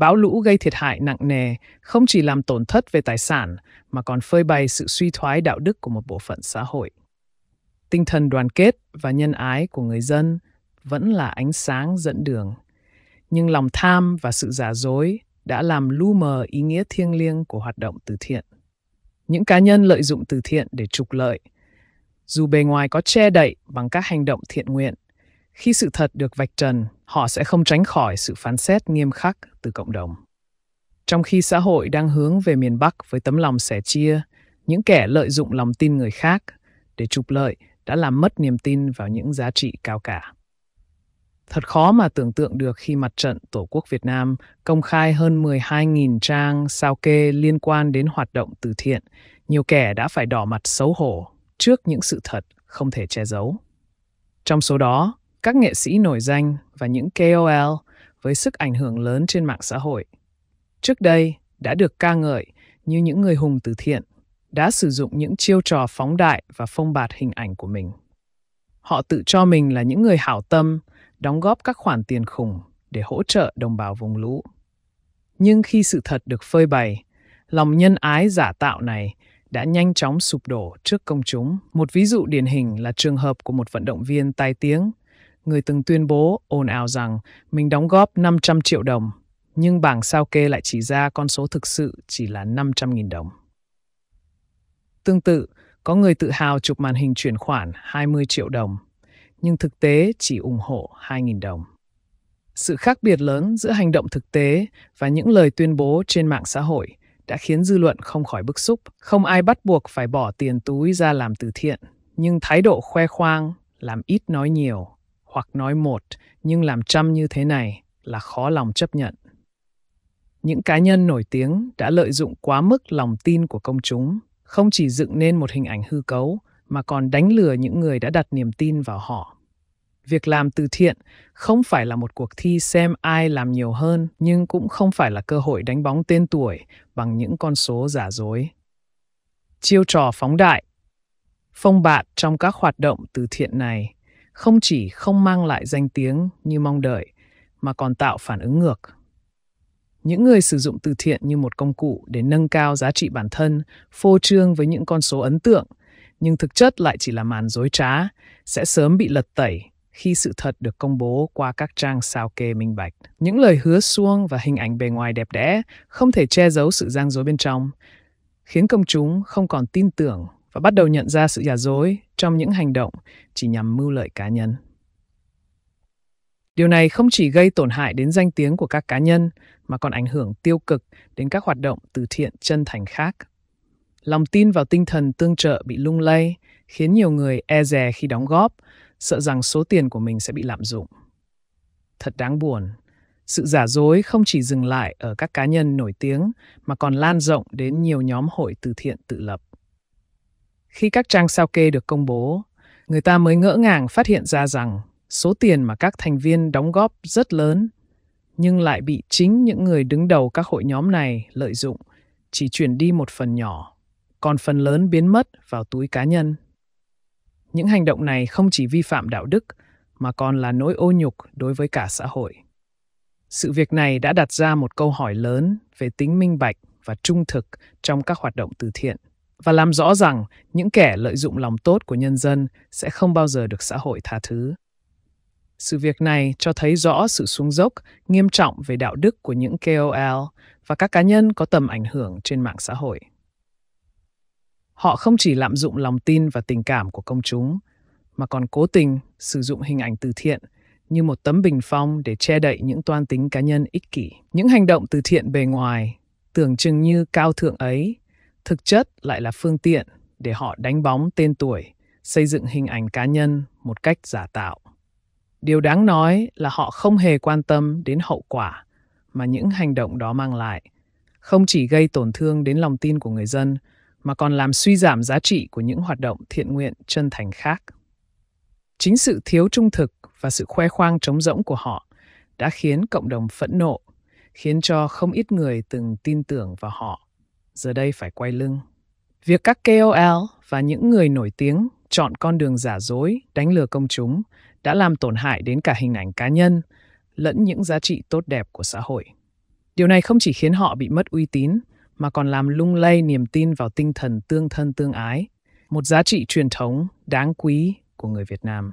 Bão lũ gây thiệt hại nặng nề, không chỉ làm tổn thất về tài sản mà còn phơi bày sự suy thoái đạo đức của một bộ phận xã hội. Tinh thần đoàn kết và nhân ái của người dân vẫn là ánh sáng dẫn đường, nhưng lòng tham và sự giả dối đã làm lu mờ ý nghĩa thiêng liêng của hoạt động từ thiện. Những cá nhân lợi dụng từ thiện để trục lợi, dù bề ngoài có che đậy bằng các hành động thiện nguyện, khi sự thật được vạch trần họ sẽ không tránh khỏi sự phán xét nghiêm khắc từ cộng đồng trong khi xã hội đang hướng về miền bắc với tấm lòng sẻ chia những kẻ lợi dụng lòng tin người khác để trục lợi đã làm mất niềm tin vào những giá trị cao cả Thật khó mà tưởng tượng được khi mặt trận Tổ quốc Việt Nam công khai hơn 12.000 trang sao kê liên quan đến hoạt động từ thiện, nhiều kẻ đã phải đỏ mặt xấu hổ trước những sự thật không thể che giấu. Trong số đó, các nghệ sĩ nổi danh và những KOL với sức ảnh hưởng lớn trên mạng xã hội. Trước đây đã được ca ngợi như những người hùng từ thiện, đã sử dụng những chiêu trò phóng đại và phong bạt hình ảnh của mình. Họ tự cho mình là những người hảo tâm, đóng góp các khoản tiền khủng để hỗ trợ đồng bào vùng lũ. Nhưng khi sự thật được phơi bày, lòng nhân ái giả tạo này đã nhanh chóng sụp đổ trước công chúng. Một ví dụ điển hình là trường hợp của một vận động viên tai tiếng người từng tuyên bố ồn ào rằng mình đóng góp 500 triệu đồng, nhưng bảng sao kê lại chỉ ra con số thực sự chỉ là 500.000 đồng. Tương tự, có người tự hào chụp màn hình chuyển khoản 20 triệu đồng, nhưng thực tế chỉ ủng hộ 2.000 đồng. Sự khác biệt lớn giữa hành động thực tế và những lời tuyên bố trên mạng xã hội đã khiến dư luận không khỏi bức xúc. Không ai bắt buộc phải bỏ tiền túi ra làm từ thiện, nhưng thái độ khoe khoang, làm ít nói nhiều hoặc nói một nhưng làm trăm như thế này là khó lòng chấp nhận. Những cá nhân nổi tiếng đã lợi dụng quá mức lòng tin của công chúng, không chỉ dựng nên một hình ảnh hư cấu mà còn đánh lừa những người đã đặt niềm tin vào họ. Việc làm từ thiện không phải là một cuộc thi xem ai làm nhiều hơn, nhưng cũng không phải là cơ hội đánh bóng tên tuổi bằng những con số giả dối. Chiêu trò phóng đại Phong bạt trong các hoạt động từ thiện này không chỉ không mang lại danh tiếng như mong đợi mà còn tạo phản ứng ngược. Những người sử dụng từ thiện như một công cụ để nâng cao giá trị bản thân, phô trương với những con số ấn tượng, nhưng thực chất lại chỉ là màn dối trá, sẽ sớm bị lật tẩy khi sự thật được công bố qua các trang sao kê minh bạch. Những lời hứa suông và hình ảnh bề ngoài đẹp đẽ không thể che giấu sự gian dối bên trong, khiến công chúng không còn tin tưởng và bắt đầu nhận ra sự giả dối trong những hành động chỉ nhằm mưu lợi cá nhân. Điều này không chỉ gây tổn hại đến danh tiếng của các cá nhân mà còn ảnh hưởng tiêu cực đến các hoạt động từ thiện chân thành khác. Lòng tin vào tinh thần tương trợ bị lung lay, khiến nhiều người e dè khi đóng góp, sợ rằng số tiền của mình sẽ bị lạm dụng. Thật đáng buồn, sự giả dối không chỉ dừng lại ở các cá nhân nổi tiếng mà còn lan rộng đến nhiều nhóm hội từ thiện tự lập. Khi các trang sao kê được công bố, người ta mới ngỡ ngàng phát hiện ra rằng số tiền mà các thành viên đóng góp rất lớn, nhưng lại bị chính những người đứng đầu các hội nhóm này lợi dụng, chỉ chuyển đi một phần nhỏ, còn phần lớn biến mất vào túi cá nhân. Những hành động này không chỉ vi phạm đạo đức, mà còn là nỗi ô nhục đối với cả xã hội. Sự việc này đã đặt ra một câu hỏi lớn về tính minh bạch và trung thực trong các hoạt động từ thiện và làm rõ rằng những kẻ lợi dụng lòng tốt của nhân dân sẽ không bao giờ được xã hội tha thứ. Sự việc này cho thấy rõ sự xuống dốc nghiêm trọng về đạo đức của những KOL và các cá nhân có tầm ảnh hưởng trên mạng xã hội. Họ không chỉ lạm dụng lòng tin và tình cảm của công chúng, mà còn cố tình sử dụng hình ảnh từ thiện như một tấm bình phong để che đậy những toan tính cá nhân ích kỷ. Những hành động từ thiện bề ngoài tưởng chừng như cao thượng ấy thực chất lại là phương tiện để họ đánh bóng tên tuổi, xây dựng hình ảnh cá nhân một cách giả tạo. Điều đáng nói là họ không hề quan tâm đến hậu quả mà những hành động đó mang lại, không chỉ gây tổn thương đến lòng tin của người dân mà còn làm suy giảm giá trị của những hoạt động thiện nguyện chân thành khác. Chính sự thiếu trung thực và sự khoe khoang trống rỗng của họ đã khiến cộng đồng phẫn nộ, khiến cho không ít người từng tin tưởng vào họ giờ đây phải quay lưng. Việc các KOL và những người nổi tiếng chọn con đường giả dối, đánh lừa công chúng đã làm tổn hại đến cả hình ảnh cá nhân lẫn những giá trị tốt đẹp của xã hội. Điều này không chỉ khiến họ bị mất uy tín mà còn làm lung lay niềm tin vào tinh thần tương thân tương ái, một giá trị truyền thống đáng quý của người Việt Nam.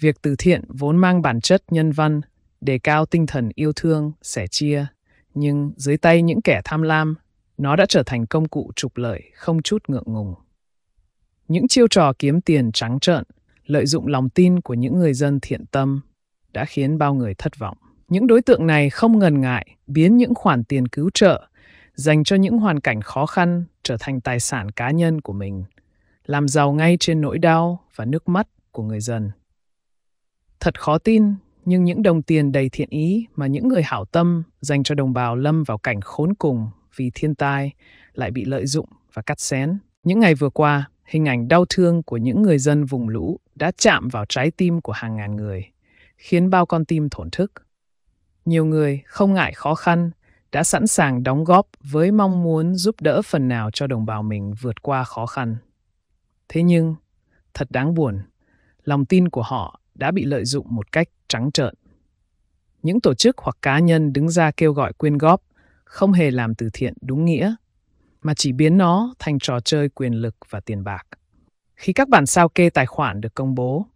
Việc từ thiện vốn mang bản chất nhân văn, đề cao tinh thần yêu thương, sẻ chia, nhưng dưới tay những kẻ tham lam nó đã trở thành công cụ trục lợi không chút ngượng ngùng. Những chiêu trò kiếm tiền trắng trợn, lợi dụng lòng tin của những người dân thiện tâm đã khiến bao người thất vọng. Những đối tượng này không ngần ngại biến những khoản tiền cứu trợ dành cho những hoàn cảnh khó khăn trở thành tài sản cá nhân của mình, làm giàu ngay trên nỗi đau và nước mắt của người dân. Thật khó tin, nhưng những đồng tiền đầy thiện ý mà những người hảo tâm dành cho đồng bào lâm vào cảnh khốn cùng vì thiên tai lại bị lợi dụng và cắt xén. Những ngày vừa qua, hình ảnh đau thương của những người dân vùng lũ đã chạm vào trái tim của hàng ngàn người, khiến bao con tim thổn thức. Nhiều người không ngại khó khăn đã sẵn sàng đóng góp với mong muốn giúp đỡ phần nào cho đồng bào mình vượt qua khó khăn. Thế nhưng, thật đáng buồn, lòng tin của họ đã bị lợi dụng một cách trắng trợn. Những tổ chức hoặc cá nhân đứng ra kêu gọi quyên góp không hề làm từ thiện đúng nghĩa, mà chỉ biến nó thành trò chơi quyền lực và tiền bạc. Khi các bản sao kê tài khoản được công bố,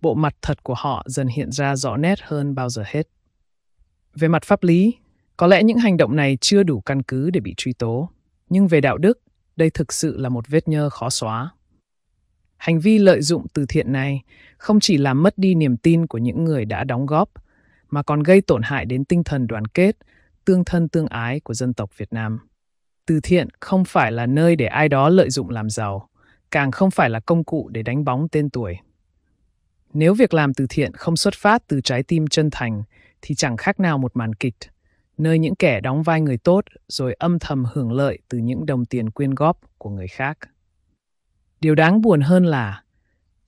bộ mặt thật của họ dần hiện ra rõ nét hơn bao giờ hết. Về mặt pháp lý, có lẽ những hành động này chưa đủ căn cứ để bị truy tố, nhưng về đạo đức, đây thực sự là một vết nhơ khó xóa. Hành vi lợi dụng từ thiện này không chỉ làm mất đi niềm tin của những người đã đóng góp, mà còn gây tổn hại đến tinh thần đoàn kết tương thân tương ái của dân tộc Việt Nam. Từ thiện không phải là nơi để ai đó lợi dụng làm giàu, càng không phải là công cụ để đánh bóng tên tuổi. Nếu việc làm từ thiện không xuất phát từ trái tim chân thành thì chẳng khác nào một màn kịch, nơi những kẻ đóng vai người tốt rồi âm thầm hưởng lợi từ những đồng tiền quyên góp của người khác. Điều đáng buồn hơn là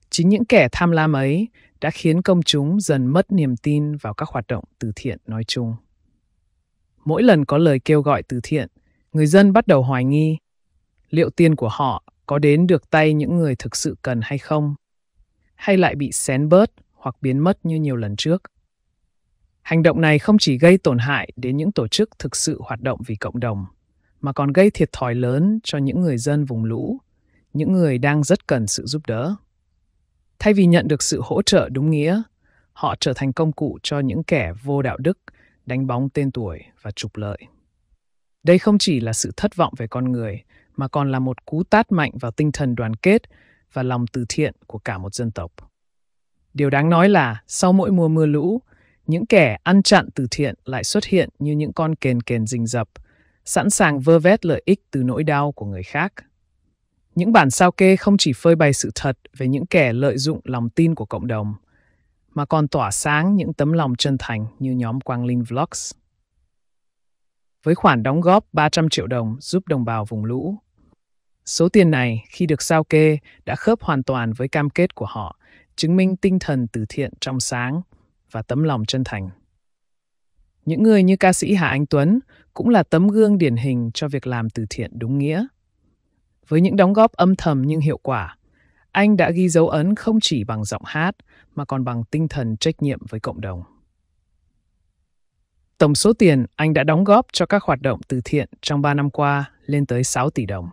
chính những kẻ tham lam ấy đã khiến công chúng dần mất niềm tin vào các hoạt động từ thiện nói chung. Mỗi lần có lời kêu gọi từ thiện, người dân bắt đầu hoài nghi liệu tiền của họ có đến được tay những người thực sự cần hay không, hay lại bị xén bớt hoặc biến mất như nhiều lần trước. Hành động này không chỉ gây tổn hại đến những tổ chức thực sự hoạt động vì cộng đồng, mà còn gây thiệt thòi lớn cho những người dân vùng lũ, những người đang rất cần sự giúp đỡ. Thay vì nhận được sự hỗ trợ đúng nghĩa, họ trở thành công cụ cho những kẻ vô đạo đức đánh bóng tên tuổi và trục lợi. Đây không chỉ là sự thất vọng về con người, mà còn là một cú tát mạnh vào tinh thần đoàn kết và lòng từ thiện của cả một dân tộc. Điều đáng nói là sau mỗi mùa mưa lũ, những kẻ ăn chặn từ thiện lại xuất hiện như những con kền kền rình rập, sẵn sàng vơ vét lợi ích từ nỗi đau của người khác. Những bản sao kê không chỉ phơi bày sự thật về những kẻ lợi dụng lòng tin của cộng đồng, mà còn tỏa sáng những tấm lòng chân thành như nhóm Quang Linh Vlogs. Với khoản đóng góp 300 triệu đồng giúp đồng bào vùng lũ, số tiền này khi được sao kê đã khớp hoàn toàn với cam kết của họ, chứng minh tinh thần từ thiện trong sáng và tấm lòng chân thành. Những người như ca sĩ Hà Anh Tuấn cũng là tấm gương điển hình cho việc làm từ thiện đúng nghĩa. Với những đóng góp âm thầm nhưng hiệu quả, anh đã ghi dấu ấn không chỉ bằng giọng hát mà còn bằng tinh thần trách nhiệm với cộng đồng. Tổng số tiền anh đã đóng góp cho các hoạt động từ thiện trong 3 năm qua lên tới 6 tỷ đồng.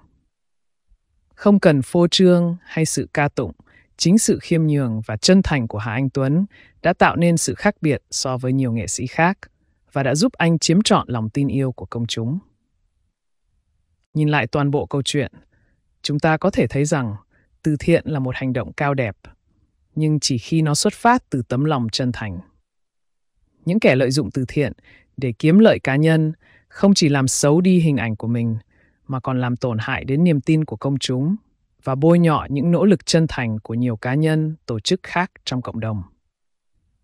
Không cần phô trương hay sự ca tụng, chính sự khiêm nhường và chân thành của Hà Anh Tuấn đã tạo nên sự khác biệt so với nhiều nghệ sĩ khác và đã giúp anh chiếm trọn lòng tin yêu của công chúng. Nhìn lại toàn bộ câu chuyện, chúng ta có thể thấy rằng từ thiện là một hành động cao đẹp nhưng chỉ khi nó xuất phát từ tấm lòng chân thành. Những kẻ lợi dụng từ thiện để kiếm lợi cá nhân không chỉ làm xấu đi hình ảnh của mình mà còn làm tổn hại đến niềm tin của công chúng và bôi nhọ những nỗ lực chân thành của nhiều cá nhân, tổ chức khác trong cộng đồng.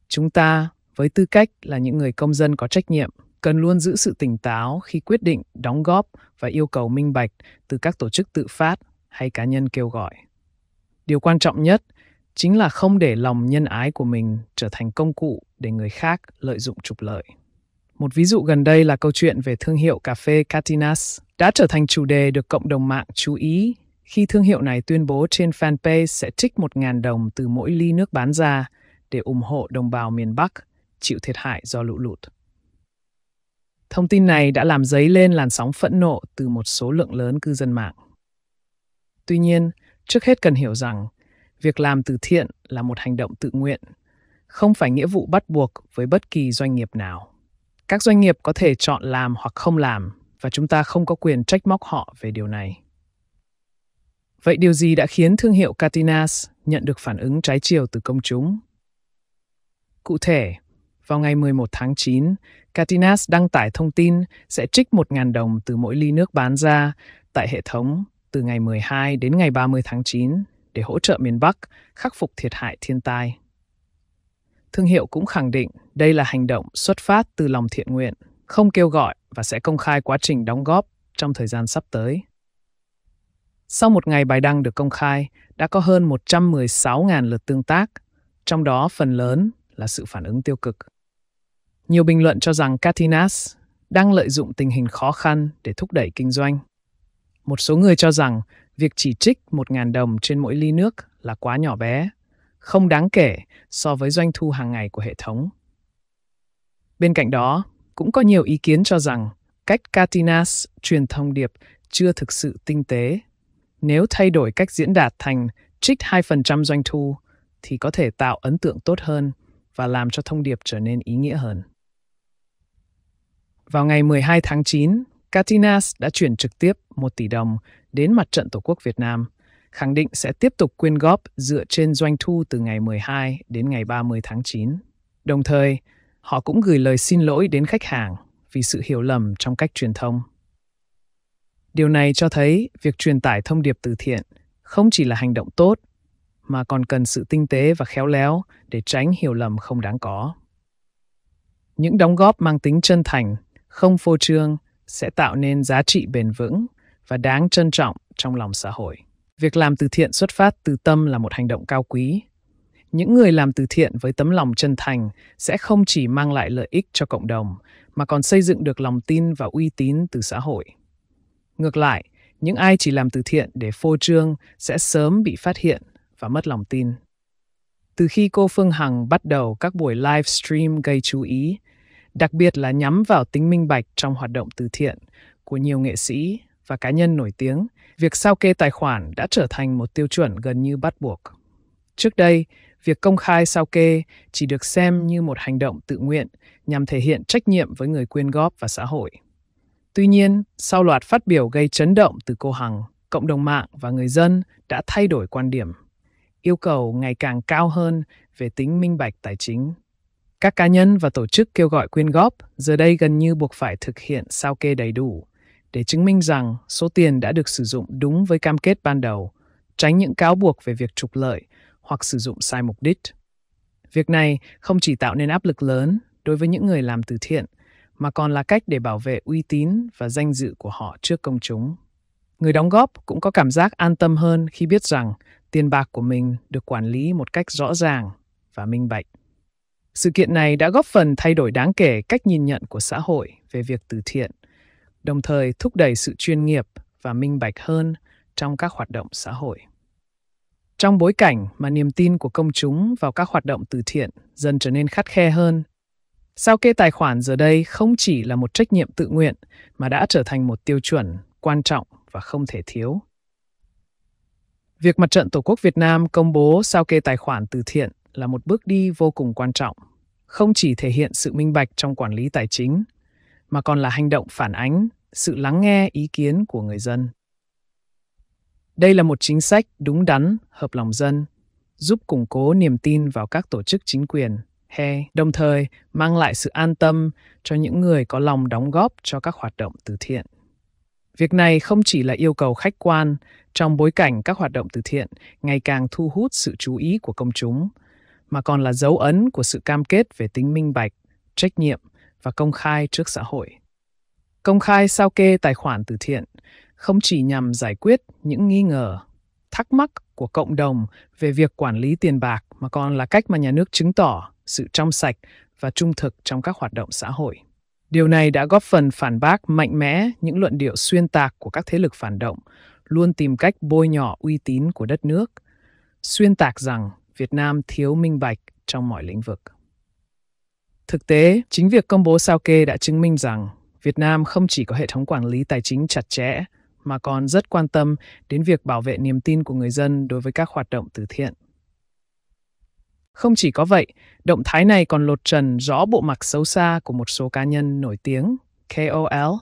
Chúng ta, với tư cách là những người công dân có trách nhiệm, cần luôn giữ sự tỉnh táo khi quyết định đóng góp và yêu cầu minh bạch từ các tổ chức tự phát hay cá nhân kêu gọi. Điều quan trọng nhất chính là không để lòng nhân ái của mình trở thành công cụ để người khác lợi dụng trục lợi. Một ví dụ gần đây là câu chuyện về thương hiệu cà phê Catinas đã trở thành chủ đề được cộng đồng mạng chú ý khi thương hiệu này tuyên bố trên fanpage sẽ trích 1.000 đồng từ mỗi ly nước bán ra để ủng hộ đồng bào miền Bắc chịu thiệt hại do lũ lụt. Thông tin này đã làm dấy lên làn sóng phẫn nộ từ một số lượng lớn cư dân mạng. Tuy nhiên, trước hết cần hiểu rằng Việc làm từ thiện là một hành động tự nguyện, không phải nghĩa vụ bắt buộc với bất kỳ doanh nghiệp nào. Các doanh nghiệp có thể chọn làm hoặc không làm và chúng ta không có quyền trách móc họ về điều này. Vậy điều gì đã khiến thương hiệu Katinas nhận được phản ứng trái chiều từ công chúng? Cụ thể, vào ngày 11 tháng 9, Katinas đăng tải thông tin sẽ trích 1.000 đồng từ mỗi ly nước bán ra tại hệ thống từ ngày 12 đến ngày 30 tháng 9 để hỗ trợ miền Bắc khắc phục thiệt hại thiên tai. Thương hiệu cũng khẳng định đây là hành động xuất phát từ lòng thiện nguyện, không kêu gọi và sẽ công khai quá trình đóng góp trong thời gian sắp tới. Sau một ngày bài đăng được công khai, đã có hơn 116.000 lượt tương tác, trong đó phần lớn là sự phản ứng tiêu cực. Nhiều bình luận cho rằng Katinas đang lợi dụng tình hình khó khăn để thúc đẩy kinh doanh. Một số người cho rằng Việc chỉ trích 1.000 đồng trên mỗi ly nước là quá nhỏ bé, không đáng kể so với doanh thu hàng ngày của hệ thống. Bên cạnh đó, cũng có nhiều ý kiến cho rằng cách Katinas truyền thông điệp chưa thực sự tinh tế. Nếu thay đổi cách diễn đạt thành trích 2% doanh thu thì có thể tạo ấn tượng tốt hơn và làm cho thông điệp trở nên ý nghĩa hơn. Vào ngày 12 tháng 9, Katinas đã chuyển trực tiếp 1 tỷ đồng đến Mặt trận Tổ quốc Việt Nam, khẳng định sẽ tiếp tục quyên góp dựa trên doanh thu từ ngày 12 đến ngày 30 tháng 9. Đồng thời, họ cũng gửi lời xin lỗi đến khách hàng vì sự hiểu lầm trong cách truyền thông. Điều này cho thấy việc truyền tải thông điệp từ thiện không chỉ là hành động tốt mà còn cần sự tinh tế và khéo léo để tránh hiểu lầm không đáng có. Những đóng góp mang tính chân thành, không phô trương sẽ tạo nên giá trị bền vững và đáng trân trọng trong lòng xã hội. Việc làm từ thiện xuất phát từ tâm là một hành động cao quý. Những người làm từ thiện với tấm lòng chân thành sẽ không chỉ mang lại lợi ích cho cộng đồng mà còn xây dựng được lòng tin và uy tín từ xã hội. Ngược lại, những ai chỉ làm từ thiện để phô trương sẽ sớm bị phát hiện và mất lòng tin. Từ khi cô Phương Hằng bắt đầu các buổi livestream gây chú ý, đặc biệt là nhắm vào tính minh bạch trong hoạt động từ thiện của nhiều nghệ sĩ và cá nhân nổi tiếng, việc sao kê tài khoản đã trở thành một tiêu chuẩn gần như bắt buộc. Trước đây, việc công khai sao kê chỉ được xem như một hành động tự nguyện nhằm thể hiện trách nhiệm với người quyên góp và xã hội. Tuy nhiên, sau loạt phát biểu gây chấn động từ cô Hằng, cộng đồng mạng và người dân đã thay đổi quan điểm, yêu cầu ngày càng cao hơn về tính minh bạch tài chính các cá nhân và tổ chức kêu gọi quyên góp giờ đây gần như buộc phải thực hiện sao kê đầy đủ để chứng minh rằng số tiền đã được sử dụng đúng với cam kết ban đầu, tránh những cáo buộc về việc trục lợi hoặc sử dụng sai mục đích. Việc này không chỉ tạo nên áp lực lớn đối với những người làm từ thiện, mà còn là cách để bảo vệ uy tín và danh dự của họ trước công chúng. Người đóng góp cũng có cảm giác an tâm hơn khi biết rằng tiền bạc của mình được quản lý một cách rõ ràng và minh bạch. Sự kiện này đã góp phần thay đổi đáng kể cách nhìn nhận của xã hội về việc từ thiện, đồng thời thúc đẩy sự chuyên nghiệp và minh bạch hơn trong các hoạt động xã hội. Trong bối cảnh mà niềm tin của công chúng vào các hoạt động từ thiện dần trở nên khắt khe hơn, sao kê tài khoản giờ đây không chỉ là một trách nhiệm tự nguyện mà đã trở thành một tiêu chuẩn quan trọng và không thể thiếu. Việc Mặt trận Tổ quốc Việt Nam công bố sao kê tài khoản từ thiện là một bước đi vô cùng quan trọng, không chỉ thể hiện sự minh bạch trong quản lý tài chính, mà còn là hành động phản ánh sự lắng nghe ý kiến của người dân. Đây là một chính sách đúng đắn, hợp lòng dân, giúp củng cố niềm tin vào các tổ chức chính quyền hay đồng thời mang lại sự an tâm cho những người có lòng đóng góp cho các hoạt động từ thiện. Việc này không chỉ là yêu cầu khách quan trong bối cảnh các hoạt động từ thiện ngày càng thu hút sự chú ý của công chúng mà còn là dấu ấn của sự cam kết về tính minh bạch, trách nhiệm và công khai trước xã hội. Công khai sao kê tài khoản từ thiện không chỉ nhằm giải quyết những nghi ngờ, thắc mắc của cộng đồng về việc quản lý tiền bạc mà còn là cách mà nhà nước chứng tỏ sự trong sạch và trung thực trong các hoạt động xã hội. Điều này đã góp phần phản bác mạnh mẽ những luận điệu xuyên tạc của các thế lực phản động, luôn tìm cách bôi nhỏ uy tín của đất nước, xuyên tạc rằng Việt Nam thiếu minh bạch trong mọi lĩnh vực. Thực tế, chính việc công bố sao kê đã chứng minh rằng Việt Nam không chỉ có hệ thống quản lý tài chính chặt chẽ, mà còn rất quan tâm đến việc bảo vệ niềm tin của người dân đối với các hoạt động từ thiện. Không chỉ có vậy, động thái này còn lột trần rõ bộ mặt xấu xa của một số cá nhân nổi tiếng, KOL,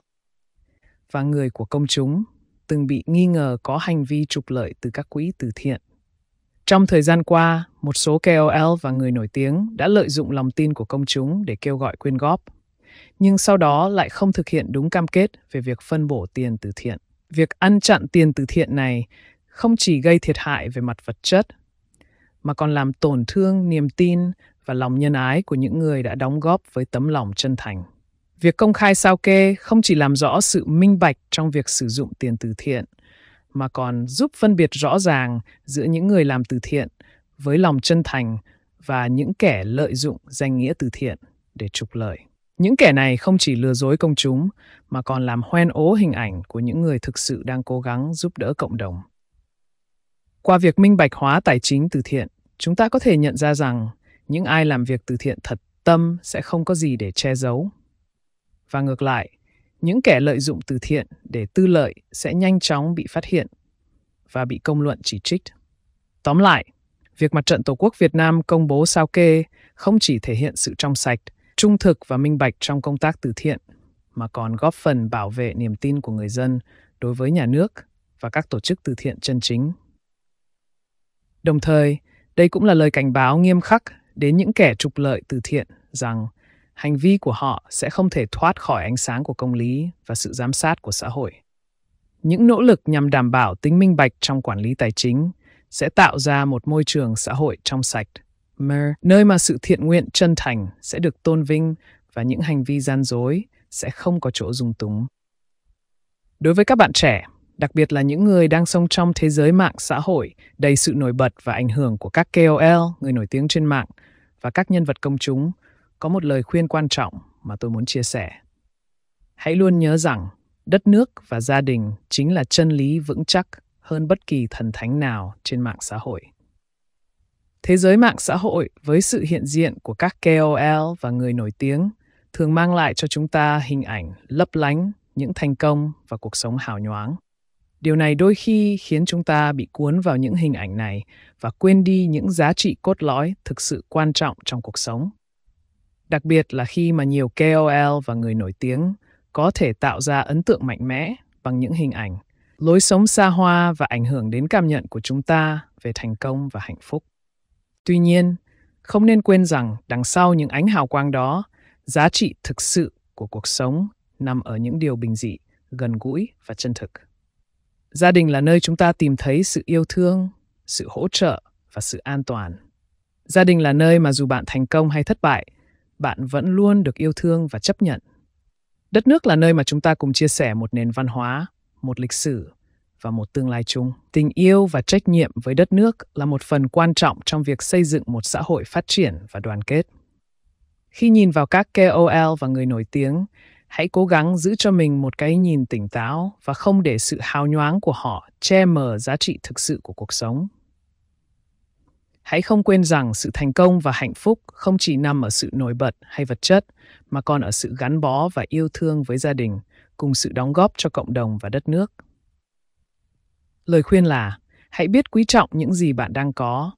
và người của công chúng từng bị nghi ngờ có hành vi trục lợi từ các quỹ từ thiện. Trong thời gian qua, một số KOL và người nổi tiếng đã lợi dụng lòng tin của công chúng để kêu gọi quyên góp, nhưng sau đó lại không thực hiện đúng cam kết về việc phân bổ tiền từ thiện. Việc ăn chặn tiền từ thiện này không chỉ gây thiệt hại về mặt vật chất, mà còn làm tổn thương niềm tin và lòng nhân ái của những người đã đóng góp với tấm lòng chân thành. Việc công khai sao kê không chỉ làm rõ sự minh bạch trong việc sử dụng tiền từ thiện, mà còn giúp phân biệt rõ ràng giữa những người làm từ thiện với lòng chân thành và những kẻ lợi dụng danh nghĩa từ thiện để trục lợi. Những kẻ này không chỉ lừa dối công chúng mà còn làm hoen ố hình ảnh của những người thực sự đang cố gắng giúp đỡ cộng đồng. Qua việc minh bạch hóa tài chính từ thiện, chúng ta có thể nhận ra rằng những ai làm việc từ thiện thật tâm sẽ không có gì để che giấu. Và ngược lại, những kẻ lợi dụng từ thiện để tư lợi sẽ nhanh chóng bị phát hiện và bị công luận chỉ trích. Tóm lại, việc Mặt trận Tổ quốc Việt Nam công bố sao kê không chỉ thể hiện sự trong sạch, trung thực và minh bạch trong công tác từ thiện, mà còn góp phần bảo vệ niềm tin của người dân đối với nhà nước và các tổ chức từ thiện chân chính. Đồng thời, đây cũng là lời cảnh báo nghiêm khắc đến những kẻ trục lợi từ thiện rằng hành vi của họ sẽ không thể thoát khỏi ánh sáng của công lý và sự giám sát của xã hội. Những nỗ lực nhằm đảm bảo tính minh bạch trong quản lý tài chính sẽ tạo ra một môi trường xã hội trong sạch, mer, nơi mà sự thiện nguyện chân thành sẽ được tôn vinh và những hành vi gian dối sẽ không có chỗ dung túng. Đối với các bạn trẻ, đặc biệt là những người đang sống trong thế giới mạng xã hội đầy sự nổi bật và ảnh hưởng của các KOL, người nổi tiếng trên mạng và các nhân vật công chúng, có một lời khuyên quan trọng mà tôi muốn chia sẻ. Hãy luôn nhớ rằng đất nước và gia đình chính là chân lý vững chắc hơn bất kỳ thần thánh nào trên mạng xã hội. Thế giới mạng xã hội với sự hiện diện của các KOL và người nổi tiếng thường mang lại cho chúng ta hình ảnh lấp lánh những thành công và cuộc sống hào nhoáng. Điều này đôi khi khiến chúng ta bị cuốn vào những hình ảnh này và quên đi những giá trị cốt lõi thực sự quan trọng trong cuộc sống đặc biệt là khi mà nhiều KOL và người nổi tiếng có thể tạo ra ấn tượng mạnh mẽ bằng những hình ảnh, lối sống xa hoa và ảnh hưởng đến cảm nhận của chúng ta về thành công và hạnh phúc. Tuy nhiên, không nên quên rằng đằng sau những ánh hào quang đó, giá trị thực sự của cuộc sống nằm ở những điều bình dị, gần gũi và chân thực. Gia đình là nơi chúng ta tìm thấy sự yêu thương, sự hỗ trợ và sự an toàn. Gia đình là nơi mà dù bạn thành công hay thất bại, bạn vẫn luôn được yêu thương và chấp nhận. Đất nước là nơi mà chúng ta cùng chia sẻ một nền văn hóa, một lịch sử và một tương lai chung. Tình yêu và trách nhiệm với đất nước là một phần quan trọng trong việc xây dựng một xã hội phát triển và đoàn kết. Khi nhìn vào các KOL và người nổi tiếng, hãy cố gắng giữ cho mình một cái nhìn tỉnh táo và không để sự hào nhoáng của họ che mờ giá trị thực sự của cuộc sống hãy không quên rằng sự thành công và hạnh phúc không chỉ nằm ở sự nổi bật hay vật chất mà còn ở sự gắn bó và yêu thương với gia đình cùng sự đóng góp cho cộng đồng và đất nước lời khuyên là hãy biết quý trọng những gì bạn đang có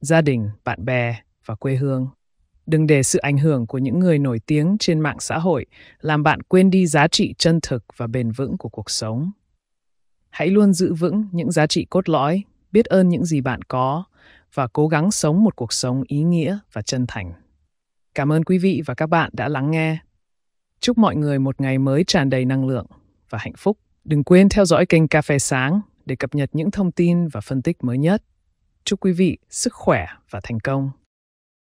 gia đình bạn bè và quê hương đừng để sự ảnh hưởng của những người nổi tiếng trên mạng xã hội làm bạn quên đi giá trị chân thực và bền vững của cuộc sống hãy luôn giữ vững những giá trị cốt lõi biết ơn những gì bạn có và cố gắng sống một cuộc sống ý nghĩa và chân thành. Cảm ơn quý vị và các bạn đã lắng nghe. Chúc mọi người một ngày mới tràn đầy năng lượng và hạnh phúc. Đừng quên theo dõi kênh Cà phê sáng để cập nhật những thông tin và phân tích mới nhất. Chúc quý vị sức khỏe và thành công.